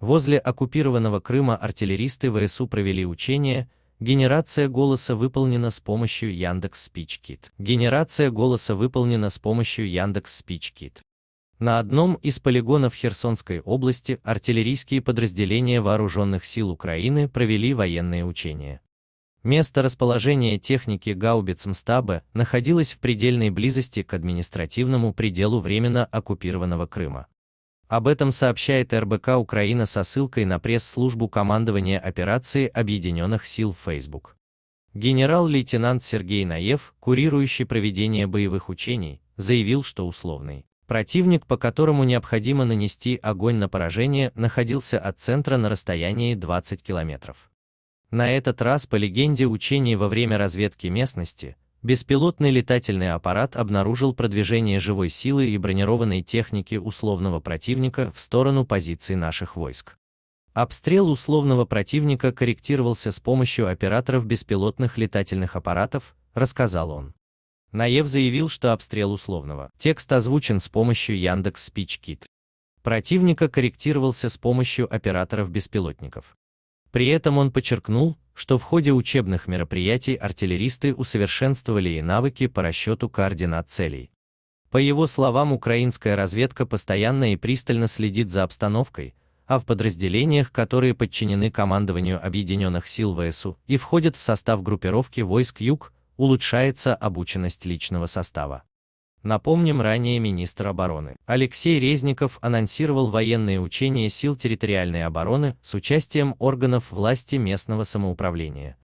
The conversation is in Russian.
Возле оккупированного Крыма артиллеристы ВСУ провели учение «Генерация голоса выполнена с помощью Яндекс Спичкит». Генерация голоса выполнена с помощью Яндекс Спичкит. На одном из полигонов Херсонской области артиллерийские подразделения вооруженных сил Украины провели военные учения. Место расположения техники Гаубицмстаба находилось в предельной близости к административному пределу временно оккупированного Крыма. Об этом сообщает РБК Украина со ссылкой на пресс-службу командования операции Объединенных сил в Facebook. Генерал-лейтенант Сергей Наев, курирующий проведение боевых учений, заявил, что условный противник, по которому необходимо нанести огонь на поражение, находился от центра на расстоянии 20 километров. На этот раз, по легенде учения во время разведки местности, Беспилотный летательный аппарат обнаружил продвижение живой силы и бронированной техники условного противника в сторону позиций наших войск. Обстрел условного противника корректировался с помощью операторов беспилотных летательных аппаратов, рассказал он. Наев заявил, что обстрел условного. Текст озвучен с помощью Яндекс Спичкит. Противника корректировался с помощью операторов беспилотников. При этом он подчеркнул, что в ходе учебных мероприятий артиллеристы усовершенствовали и навыки по расчету координат целей. По его словам, украинская разведка постоянно и пристально следит за обстановкой, а в подразделениях, которые подчинены командованию Объединенных сил ВСУ и входят в состав группировки войск Юг, улучшается обученность личного состава. Напомним, ранее министр обороны Алексей Резников анонсировал военные учения сил территориальной обороны с участием органов власти местного самоуправления.